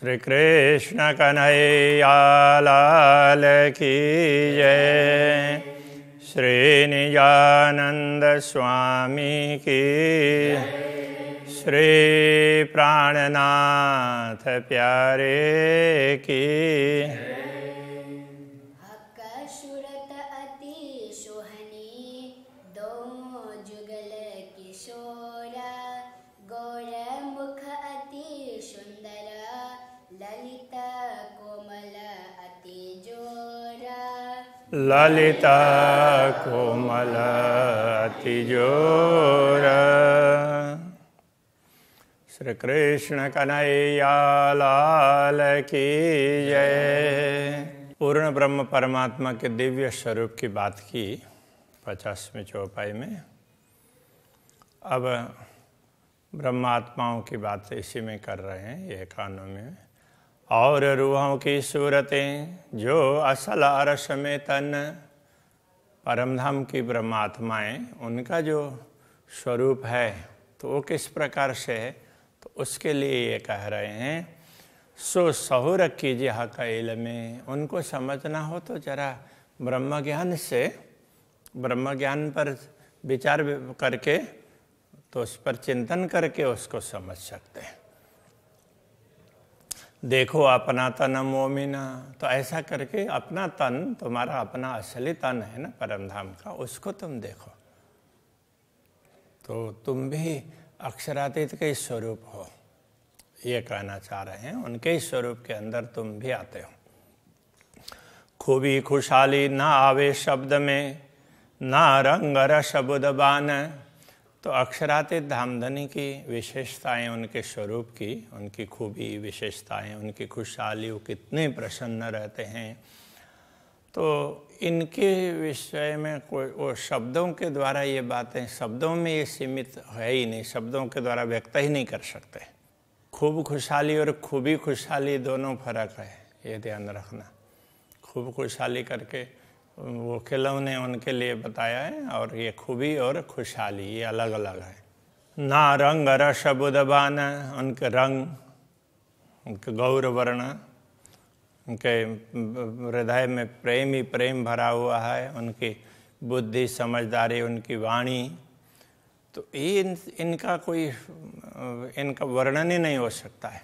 श्री कृष्ण कन्हैया लाल की जय श्रीनिजानन्द स्वामी की श्री प्राणनाथ प्यारे की ललिता कोमल तिजोर श्री कृष्ण कन्हैया लाल की जय पूर्ण ब्रह्म परमात्मा के दिव्य स्वरूप की बात की पचासवें चौपाई में अब ब्रह्मात्माओं की बात इसी में कर रहे हैं एकानवे में और रूहों की सूरतें जो असल अरस में तन परमधाम की ब्रह्मात्माएं उनका जो स्वरूप है तो वो किस प्रकार से है तो उसके लिए ये कह रहे हैं सो सहूर कीजिए हक में उनको समझना हो तो जरा ब्रह्म ज्ञान से ब्रह्म ज्ञान पर विचार करके तो उस पर चिंतन करके उसको समझ सकते हैं देखो अपना तन मोमिना तो ऐसा करके अपना तन तुम्हारा अपना असली तन है ना परमधाम का उसको तुम देखो तो तुम भी अक्षरातीत के स्वरूप हो ये कहना चाह रहे हैं उनके ही स्वरूप के अंदर तुम भी आते हो खूबी खुशहाली ना आवे शब्द में ना रंग रस बान तो अक्षरातीत धामधनी की विशेषताएं उनके स्वरूप की उनकी खूबी विशेषताएं उनकी खुशहाली वो कितने प्रसन्न रहते हैं तो इनके विषय में कोई वो शब्दों के द्वारा ये बातें शब्दों में ये सीमित है ही नहीं शब्दों के द्वारा व्यक्त ही नहीं कर सकते खूब खुशहाली और खूबी खुशहाली दोनों फर्क है ये ध्यान रखना खूब खुशहाली करके वो किलव ने उनके लिए बताया है और ये खूबी और खुशहाली ये अलग अलग है ना रंग रस बान उनके रंग उनके गौर वर्ण उनके हृदय में प्रेम ही प्रेम भरा हुआ है उनकी बुद्धि समझदारी उनकी वाणी तो इन इनका कोई इनका वर्णन ही नहीं हो सकता है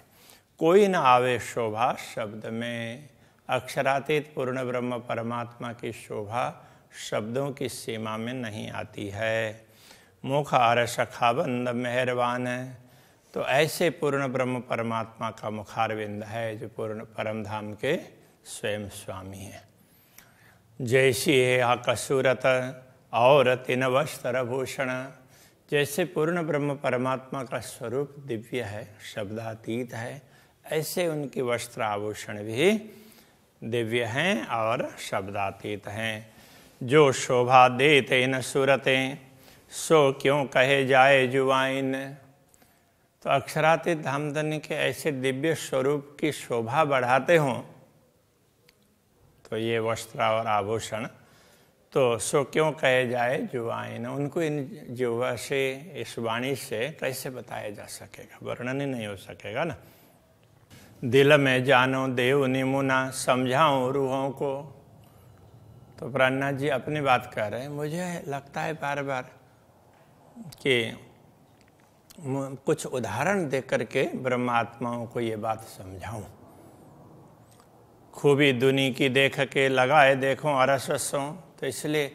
कोई ना आवे शोभा शब्द में अक्षरातीत पूर्ण ब्रह्म परमात्मा की शोभा शब्दों की सीमा में नहीं आती है मुख आर शखाबंद मेहरबान है तो ऐसे पूर्ण ब्रह्म परमात्मा का मुखारविंद है जो पूर्ण परम धाम के स्वयं स्वामी है जैसी है आकसूरत और तीन वस्त्र भूषण जैसे पूर्ण ब्रह्म परमात्मा का स्वरूप दिव्य है शब्दातीत है ऐसे उनकी वस्त्र आभूषण भी दिव्य हैं और शब्दातीत हैं जो शोभा देते इन सूरतें सो क्यों कहे जाए जुवाइन तो अक्षरातीत धामधन के ऐसे दिव्य स्वरूप की शोभा बढ़ाते हों तो ये वस्त्र और आभूषण तो सो क्यों कहे जाए जुवाइन उनको इन जुवा से इस वाणी से कैसे बताया जा सकेगा वर्णन ही नहीं हो सकेगा ना दिल में जानो देव निमुना समझाऊं रूहों को तो प्राणनाथ जी अपनी बात कर रहे हैं मुझे लगता है बार बार कि कुछ उदाहरण दे करके ब्रह्मात्माओं को ये बात समझाऊं खूबी दुनी की देख के लगाए देखो अरसों तो इसलिए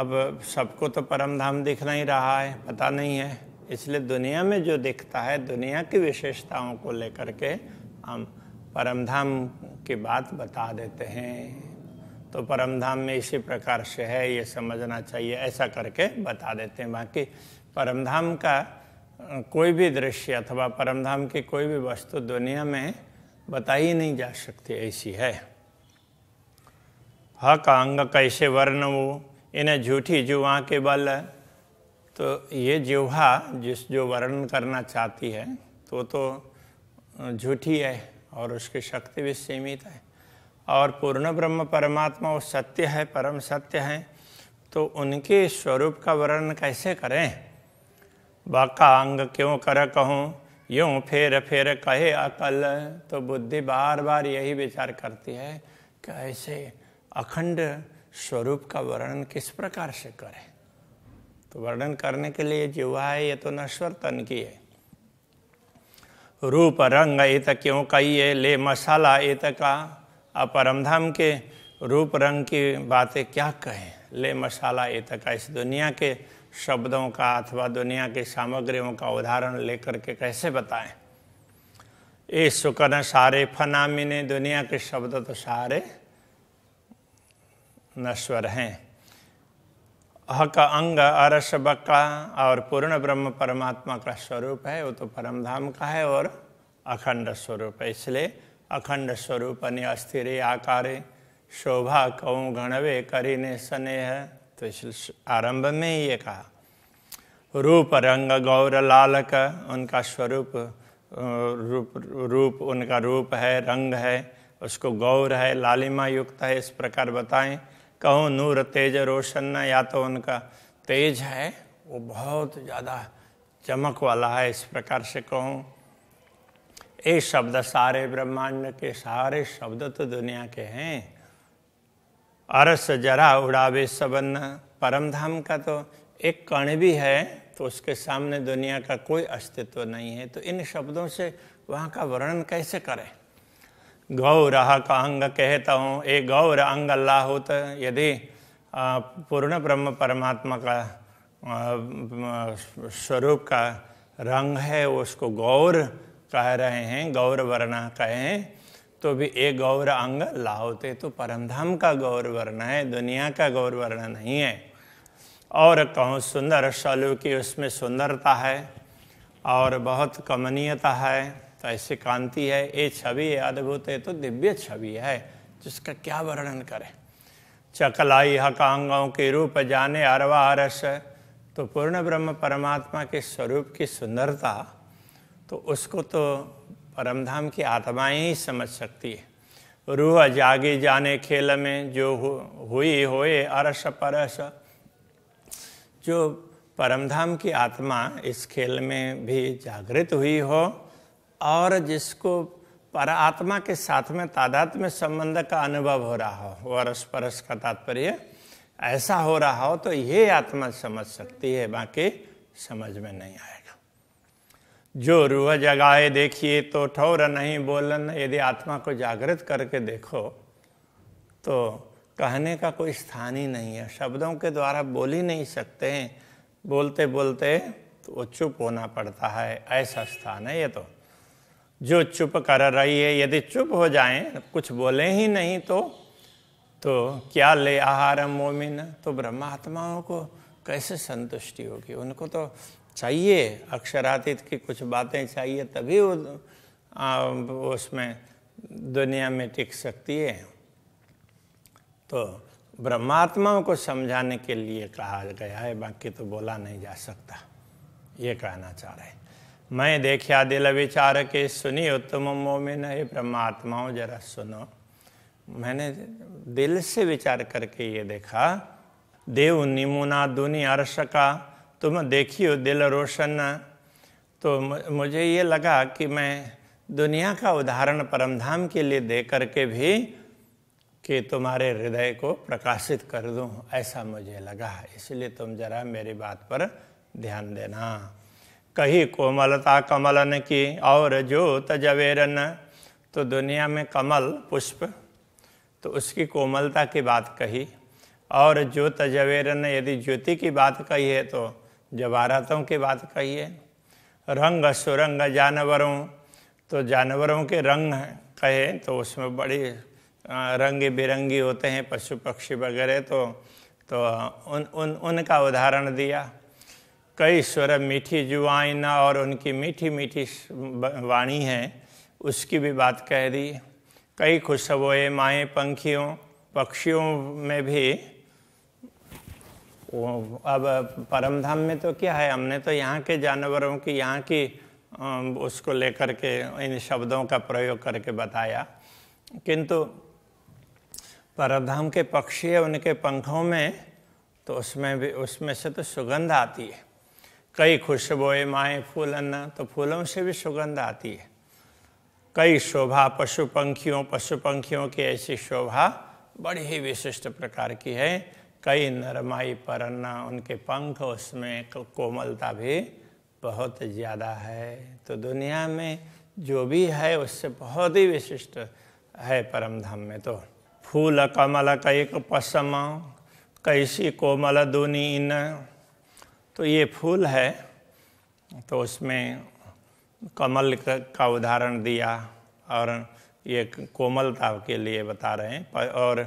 अब सबको तो परम धाम दिख नहीं रहा है पता नहीं है इसलिए दुनिया में जो दिखता है दुनिया की विशेषताओं को लेकर के हम परमधाम की बात बता देते हैं तो परमधाम में इसी प्रकार से है ये समझना चाहिए ऐसा करके बता देते हैं बाकी परमधाम का कोई भी दृश्य अथवा परमधाम की कोई भी वस्तु दुनिया में बताई नहीं जा सकती ऐसी है ह का अंग कैसे वर्ण वो इन्हें झूठी जुआ के बल तो ये जिहा जिस जो वर्णन करना चाहती है तो तो झूठी है और उसकी शक्ति भी सीमित है और पूर्ण ब्रह्म परमात्मा वो सत्य है परम सत्य है तो उनके स्वरूप का वर्णन कैसे करें अंग क्यों कर कहूँ यूँ फेर फेर कहे अकल तो बुद्धि बार बार यही विचार करती है कि ऐसे अखंड स्वरूप का वर्णन किस प्रकार से करें तो वर्णन करने के लिए जीवा है ये तो नश्वर तन की है रूप रंग तो क्यों है ले मसाला तो का अब परमधाम के रूप रंग की बातें क्या कहें ले मसाला तो का इस दुनिया के शब्दों का अथवा दुनिया के सामग्रियों का उदाहरण लेकर के कैसे बताएं ये सुकन सारे फनामिने दुनिया के शब्द तो सारे नश्वर हैं ह का अंग अरस बक्का और पूर्ण ब्रह्म परमात्मा का स्वरूप है वो तो परम धाम का है और अखंड स्वरूप है इसलिए अखंड स्वरूप अन्य अस्थिर आकार शोभा कऊ गणवे करीने स्नेह तो इसलिए आरंभ में ही ये कहा रूप रंग गौर लालक उनका स्वरूप रूप रूप उनका रूप है रंग है उसको गौर है लालिमा युक्त है इस प्रकार बताएं कहूँ नूर तेज रोशन या तो उनका तेज है वो बहुत ज़्यादा चमक वाला है इस प्रकार से कहूँ ये शब्द सारे ब्रह्मांड के सारे शब्द तो दुनिया के हैं अरस जरा उड़ावे सबन परम धाम का तो एक कण भी है तो उसके सामने दुनिया का कोई अस्तित्व नहीं है तो इन शब्दों से वहाँ का वर्णन कैसे करें गौरः का अंग कहता हूँ ये गौर अंग अल्लाह हो तो यदि पूर्ण ब्रह्म परमात्मा का स्वरूप का रंग है उसको गौर कह रहे हैं गौर वर्ण कहें तो भी ये गौर अंग अल्लाह होते तो परमधाम का गौर वर्ण है दुनिया का गौर वर्ण नहीं है और कहूँ सुंदर शलु की उसमें सुंदरता है और बहुत कमनीयता है तो ऐसी कांति है ये छवि अद्भुत है तो दिव्य छवि है जिसका क्या वर्णन करें चकलाई हकांगों के रूप जाने अरवा अरस तो पूर्ण ब्रह्म परमात्मा के स्वरूप की सुंदरता तो उसको तो परमधाम की आत्माएं ही समझ सकती है रूह जागे जाने खेल में जो हुई होए अरस परस जो परमधाम की आत्मा इस खेल में भी जागृत हुई हो और जिसको पर आत्मा के साथ में तादात में संबंध का अनुभव हो रहा हो वरस परस का तात्पर्य ऐसा हो रहा हो तो ये आत्मा समझ सकती है बाकी समझ में नहीं आएगा जो रूह जगाए देखिए तो ठौर नहीं बोलन यदि आत्मा को जागृत करके देखो तो कहने का कोई स्थान ही नहीं है शब्दों के द्वारा बोल ही नहीं सकते हैं बोलते बोलते तो वो चुप होना पड़ता है ऐसा स्थान है ये तो जो चुप कर रही है यदि चुप हो जाए कुछ बोले ही नहीं तो तो क्या ले आहार मोमिन तो ब्रह्मात्माओं को कैसे संतुष्टि होगी उनको तो चाहिए अक्षरातीत की कुछ बातें चाहिए तभी वो उसमें दुनिया में टिक सकती है तो ब्रह्मात्माओं को समझाने के लिए कहा गया है बाकी तो बोला नहीं जा सकता ये कहना चाह रहे हैं मैं देखिया दिल विचार के सुनी उत्तम मोमिन हे परमात्माओं जरा सुनो मैंने दिल से विचार करके ये देखा देव निमुना दुनी अर्श का तुम देखियो दिल रोशन तो मुझे ये लगा कि मैं दुनिया का उदाहरण परमधाम के लिए दे करके भी कि तुम्हारे हृदय को प्रकाशित कर दूं ऐसा मुझे लगा इसलिए तुम जरा मेरी बात पर ध्यान देना कही कोमलता कमलन की और जो जवेरन तो दुनिया में कमल पुष्प तो उसकी कोमलता की बात कही और ज्योत जवेरन यदि ज्योति की बात कही है तो जवारतों की बात कही है रंग सुरंग जानवरों तो जानवरों के रंग कहे तो उसमें बड़ी रंग बिरंगी होते हैं पशु पक्षी वगैरह तो तो उन उन उनका उदाहरण दिया कई स्वर मीठी जुआइना और उनकी मीठी मीठी वाणी है उसकी भी बात कह दी कई खुशबोए माए पंखियों पक्षियों में भी अब परमधाम में तो क्या है हमने तो यहाँ के जानवरों की यहाँ की उसको लेकर के इन शब्दों का प्रयोग करके बताया किंतु परमधाम के पक्षी है उनके पंखों में तो उसमें भी उसमें से तो सुगंध आती है कई खुशबोए माएँ फूलन तो फूलों से भी सुगंध आती है कई शोभा पशु पंखियों पशु पंखियों की ऐसी शोभा बड़ी ही विशिष्ट प्रकार की है कई नरमाई परन्ना उनके पंख उसमें कोमलता भी बहुत ज़्यादा है तो दुनिया में जो भी है उससे बहुत ही विशिष्ट है परम धाम में तो फूल कमल कई पसम कैसी कोमल दुनी इन तो ये फूल है तो उसमें कमल का उदाहरण दिया और ये कोमलता के लिए बता रहे हैं और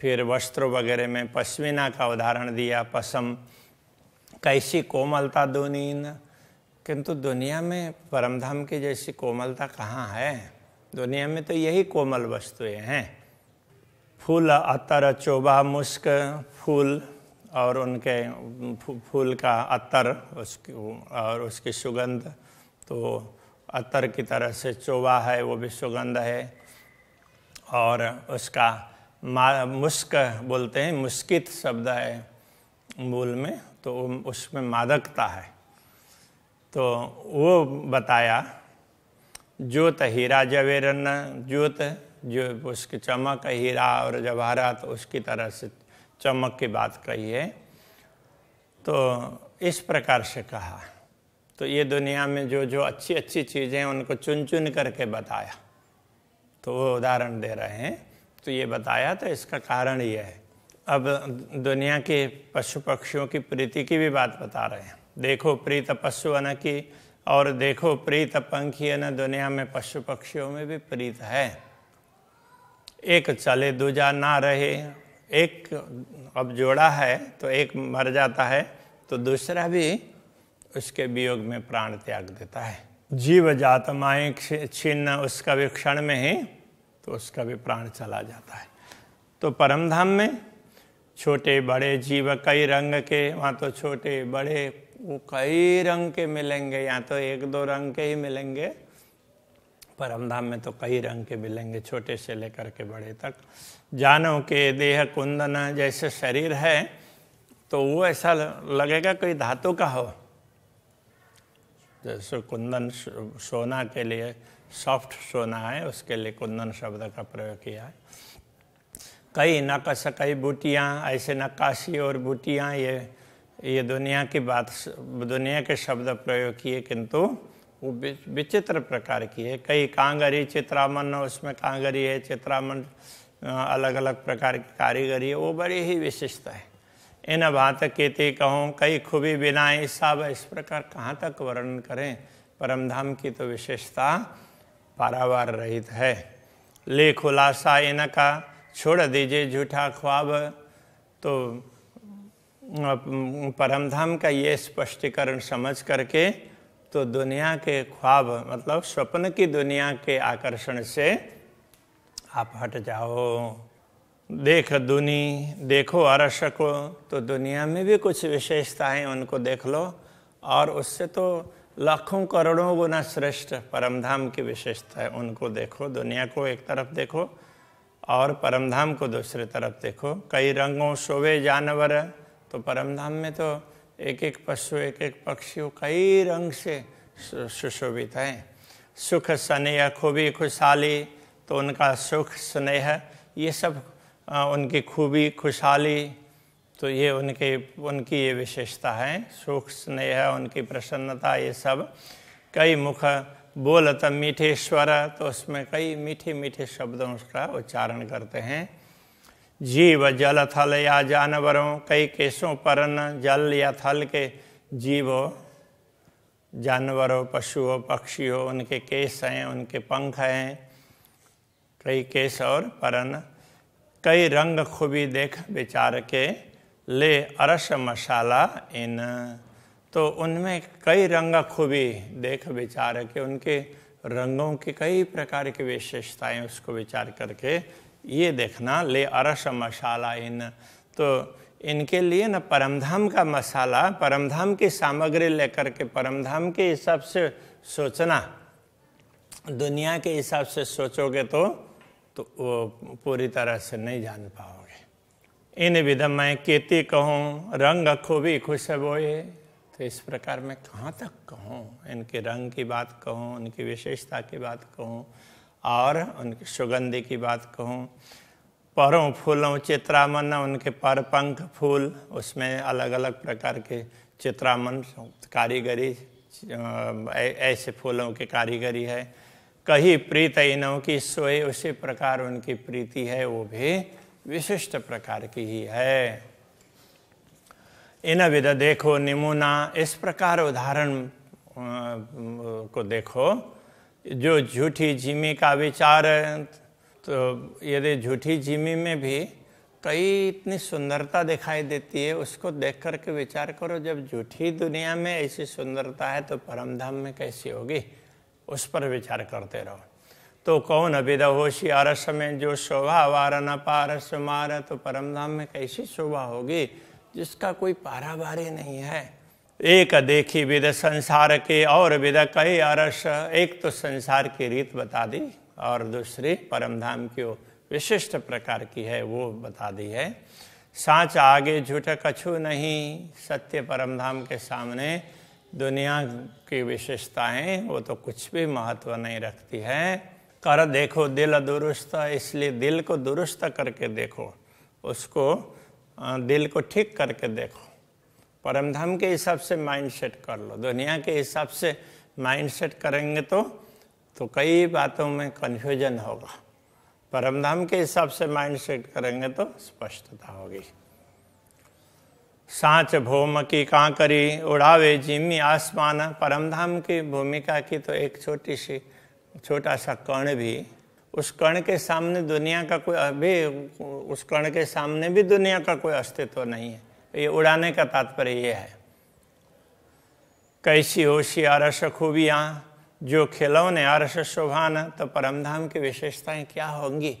फिर वस्त्र वगैरह में पश्मीना का उदाहरण दिया पसम कैसी कोमलता दुनीन किंतु दुनिया में परमधाम की जैसी कोमलता कहाँ है दुनिया में तो यही कोमल वस्तुएं हैं फूल अतर चोबा मुस्क फूल और उनके फूल का अतर उसकी और उसकी सुगंध तो अतर की तरह से चोवा है वो भी सुगंध है और उसका मा मुस्क बोलते हैं मुस्कित शब्द है मूल में तो उसमें मादकता है तो वो बताया ज्योत हीरा जवेरन ज्योत जो उसकी चमक हीरा और जवाहरात तो उसकी तरह से चमक की बात कही है तो इस प्रकार से कहा तो ये दुनिया में जो जो अच्छी अच्छी चीज़ें उनको चुन चुन करके बताया तो वो उदाहरण दे रहे हैं तो ये बताया तो इसका कारण ये है अब दुनिया के पशु पक्षियों की प्रीति की भी बात बता रहे हैं देखो प्रीत पशु न की और देखो प्रीत पंखी न दुनिया में पशु पक्षियों में भी प्रीत है एक चले दूजा ना रहे एक अब जोड़ा है तो एक मर जाता है तो दूसरा भी उसके वियोग में प्राण त्याग देता है जीव माए छिन्न उसका भी क्षण में ही तो उसका भी प्राण चला जाता है तो परमधाम में छोटे बड़े जीव कई रंग के वहाँ तो छोटे बड़े वो कई रंग के मिलेंगे या तो एक दो रंग के ही मिलेंगे परम धाम में तो कई रंग के मिलेंगे छोटे से लेकर के बड़े तक जानो के देह कुंदन जैसे शरीर है तो वो ऐसा लगेगा कोई धातु का हो जैसे कुंदन सोना के लिए सॉफ्ट सोना है उसके लिए कुंदन शब्द का प्रयोग किया है कई नकस कई बूटियाँ ऐसे नक्काशी और बूटियाँ ये ये दुनिया की बात दुनिया के शब्द प्रयोग किए किंतु वो विचित्र प्रकार की है कई कांगरी चित्रामन उसमें कांगरी है चित्रामन अलग अलग प्रकार की कारीगरी है वो बड़ी ही विशिष्ट है इन भात केते कहूँ कई खूबी बिनाए सब इस प्रकार कहाँ तक वर्णन करें परमधाम की तो विशेषता पारावार रहित है ले खुलासा इनका छोड़ दीजिए झूठा ख्वाब तो परमधाम का ये स्पष्टीकरण समझ करके तो दुनिया के ख्वाब मतलब स्वप्न की दुनिया के आकर्षण से आप हट जाओ देख दुनी देखो अरश तो दुनिया में भी कुछ विशेषताएं उनको देख लो और उससे तो लाखों करोड़ों गुना श्रेष्ठ परमधाम की विशेषता है उनको देखो दुनिया को एक तरफ देखो और परमधाम को दूसरी तरफ देखो कई रंगों शोवे जानवर तो परमधाम में तो एक एक पशु एक एक पक्षी कई रंग से सुशोभित हैं सुख स्नेह खूबी खुशहाली तो उनका सुख स्नेह ये सब उनकी खूबी खुशहाली तो ये उनके उनकी ये विशेषता है सुख स्नेह उनकी प्रसन्नता ये सब कई मुख बोलत मीठे स्वर तो उसमें कई मीठे मीठे शब्दों का उच्चारण करते हैं जीव जल थल या जानवरों कई केसों पर न जल या थल के जीव जानवरों पशुओं पक्षियों उनके केस हैं उनके पंख हैं कई केस और परन कई रंग खूबी देख विचार के ले अरस मसाला इन तो उनमें कई रंग खूबी देख विचार के उनके रंगों की कई प्रकार की विशेषताएं उसको विचार करके ये देखना ले अरस मसाला इन तो इनके लिए ना परमधाम का मसाला परमधाम की सामग्री लेकर के परमधाम के हिसाब से सोचना दुनिया के हिसाब से सोचोगे तो तो वो पूरी तरह से नहीं जान पाओगे इन विधम मैं केती कहूँ रंग खूबी खुश बोए तो इस प्रकार मैं कहाँ तक कहूँ इनके रंग की बात कहूँ उनकी विशेषता की बात कहूँ और उनकी सुगंधि की बात कहूँ परों फूलों चित्रामन उनके पर पंख फूल उसमें अलग अलग प्रकार के चित्रामन कारीगरी ऐसे फूलों की कारीगरी है कही प्रीत इनों की सोए उसी प्रकार उनकी प्रीति है वो भी विशिष्ट प्रकार की ही है इन विध देखो निमुना इस प्रकार उदाहरण को देखो जो झूठी जिमी का विचार है तो यदि झूठी जिमी में भी कई इतनी सुंदरता दिखाई देती है उसको देख कर के विचार करो जब झूठी दुनिया में ऐसी सुंदरता है तो परमधाम में कैसी होगी उस पर विचार करते रहो तो कौन अभिद होशी आरस में जो शोभा वार न पारस मार तो परमधाम में कैसी शोभा होगी जिसका कोई पारावारी नहीं है एक देखी विद संसार के और विद कई अरस एक तो संसार की रीत बता दी और दूसरी परमधाम की विशिष्ट प्रकार की है वो बता दी है साँच आगे झूठा कछु नहीं सत्य परमधाम के सामने दुनिया की विशेषताएं वो तो कुछ भी महत्व नहीं रखती है कर देखो दिल दुरुस्त इसलिए दिल को दुरुस्त करके देखो उसको दिल को ठीक करके देखो परमधाम के हिसाब से माइंड सेट कर लो दुनिया के हिसाब से माइंड सेट करेंगे तो तो कई बातों में कन्फ्यूजन होगा परमधाम के हिसाब से माइंड सेट करेंगे तो स्पष्टता होगी सांच भूम की कांकरी उड़ावे जिमी आसमान परमधाम की भूमिका की तो एक छोटी सी छोटा सा कण भी उस कण के सामने दुनिया का कोई अभी उस कण के सामने भी दुनिया का कोई अस्तित्व नहीं है ये उड़ाने का तात्पर्य ये है कैसी होशी अरस खूबियाँ जो खिलौने आरस शोभान तो परमधाम की विशेषताएं क्या होंगी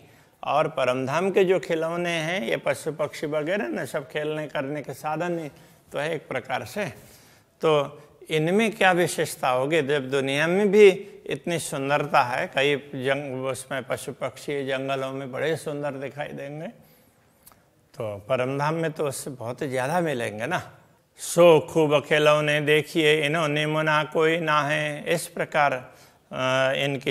और परमधाम के जो खिलौने हैं ये पशु पक्षी वगैरह ना सब खेलने करने के साधन ही तो है एक प्रकार से तो इनमें क्या विशेषता होगी जब दुनिया में भी इतनी सुंदरता है कई जंग उसमें पशु पक्षी जंगलों में बड़े सुंदर दिखाई देंगे तो परमधाम में तो उससे बहुत ज़्यादा मिलेंगे ना सो खूब ने देखिए इन्होंने मुना कोई ना है इस प्रकार इनकी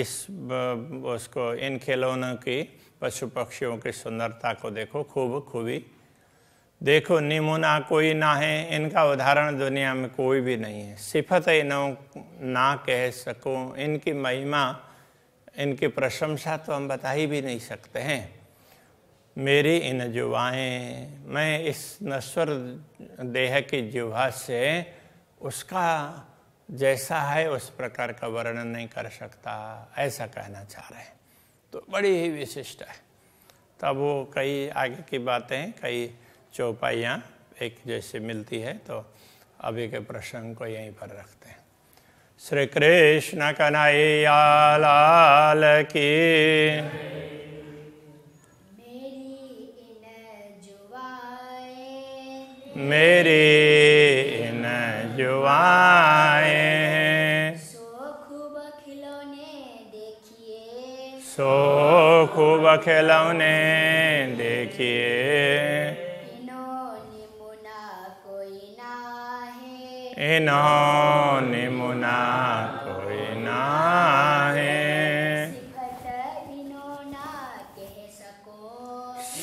उसको इन खेलों की पशु पक्षियों की सुंदरता को देखो खूब खूबी देखो निमुना कोई ना है इनका उदाहरण दुनिया में कोई भी नहीं है सिफत इन्हों ना कह सकूं इनकी महिमा इनकी प्रशंसा तो हम बता ही भी नहीं सकते हैं मेरी इन जुबाएँ मैं इस नश्वर देह की जुबा से उसका जैसा है उस प्रकार का वर्णन नहीं कर सकता ऐसा कहना चाह रहे हैं तो बड़ी ही विशिष्ट है तब वो कई आगे की बातें कई चौपाइयाँ एक जैसे मिलती है तो अभी के प्रसंग को यहीं पर रखते हैं श्री कृष्ण कन्हैया लाल की मेरे न जो आए हैं सो खूब खिलौने देखिए इन्होंने मुना कोई ना है इन्हों